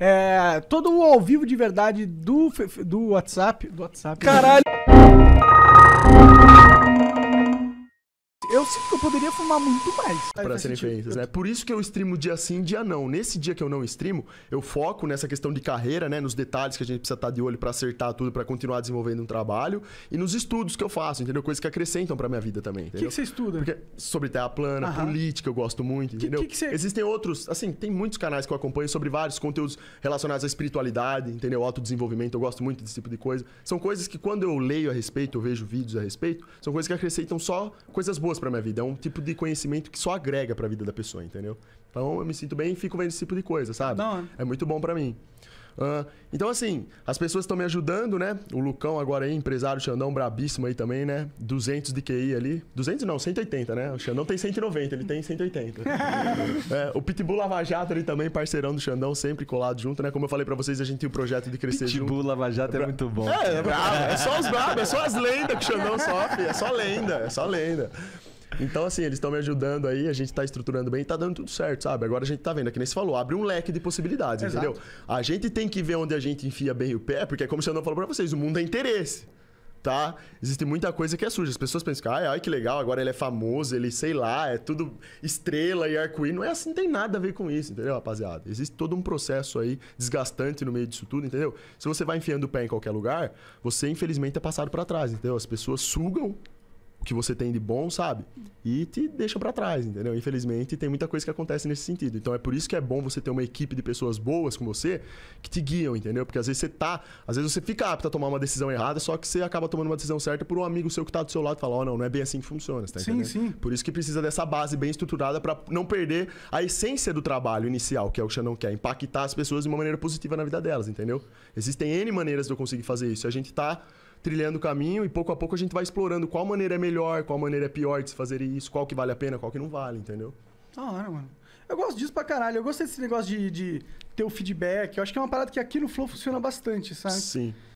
É, todo o ao vivo de verdade do, do WhatsApp. Do WhatsApp. Né? Caralho! eu sinto que eu poderia fumar muito mais. Para serem feitas, né? Por isso que eu streamo dia sim, dia não. Nesse dia que eu não streamo, eu foco nessa questão de carreira, né? Nos detalhes que a gente precisa estar tá de olho para acertar tudo, para continuar desenvolvendo um trabalho. E nos estudos que eu faço, entendeu? Coisas que acrescentam para minha vida também, O que, você estuda? Porque sobre terra plana, política, eu gosto muito, entendeu? Que, que, que você... Existem outros, assim, tem muitos canais que eu acompanho sobre vários conteúdos relacionados à espiritualidade, entendeu? Autodesenvolvimento, eu gosto muito desse tipo de coisa. São coisas que quando eu leio a respeito, eu vejo vídeos a respeito, são coisas que acrescentam só coisas boas para pra minha vida. É um tipo de conhecimento que só agrega pra vida da pessoa, entendeu? Então eu me sinto bem e fico vendo esse tipo de coisa, sabe? Não, é. muito bom pra mim. Uh, então, assim, as pessoas estão me ajudando, né? O Lucão agora aí, empresário, Xandão brabíssimo aí também, né? 200 de QI ali. 200 não, 180, né? O Xandão tem 190, ele tem 180. é, o Pitbull Lava Jato ali também, parceirão do Xandão, sempre colado junto, né? Como eu falei pra vocês, a gente tem o um projeto de crescer Pitbull, junto. Pitbull Lava Jato é, é muito bom. É, é brabo, é só os brabos, é só as lendas que o Xandão sofre, é só lenda, é só lenda. Então, assim, eles estão me ajudando aí, a gente tá estruturando bem e tá dando tudo certo, sabe? Agora a gente tá vendo, aqui é nem você falou, abre um leque de possibilidades, Exato. entendeu? A gente tem que ver onde a gente enfia bem o pé, porque é como se eu não falo pra vocês, o mundo é interesse. Tá? Existe muita coisa que é suja. As pessoas pensam que, ai, ai, que legal, agora ele é famoso, ele, sei lá, é tudo estrela e arco-íris. Não é assim, não tem nada a ver com isso, entendeu, rapaziada? Existe todo um processo aí desgastante no meio disso tudo, entendeu? Se você vai enfiando o pé em qualquer lugar, você infelizmente é passado para trás, entendeu? As pessoas sugam o que você tem de bom, sabe? E te deixa para trás, entendeu? Infelizmente, tem muita coisa que acontece nesse sentido. Então é por isso que é bom você ter uma equipe de pessoas boas com você que te guiam, entendeu? Porque às vezes você tá, às vezes você fica apto a tomar uma decisão errada, só que você acaba tomando uma decisão certa por um amigo seu que tá do seu lado e fala: "Ó, oh, não, não é bem assim que funciona", tá entendendo? Sim, sim. Por isso que precisa dessa base bem estruturada para não perder a essência do trabalho inicial, que é o que não quer, impactar as pessoas de uma maneira positiva na vida delas, entendeu? Existem N maneiras de eu conseguir fazer isso. A gente tá trilhando o caminho e pouco a pouco a gente vai explorando qual maneira é melhor melhor, qual maneira é pior de se fazer isso, qual que vale a pena, qual que não vale, entendeu? Da hora, mano. Eu gosto disso pra caralho. Eu gosto desse negócio de, de ter o feedback. Eu acho que é uma parada que aqui no Flow funciona bastante, sabe? Sim.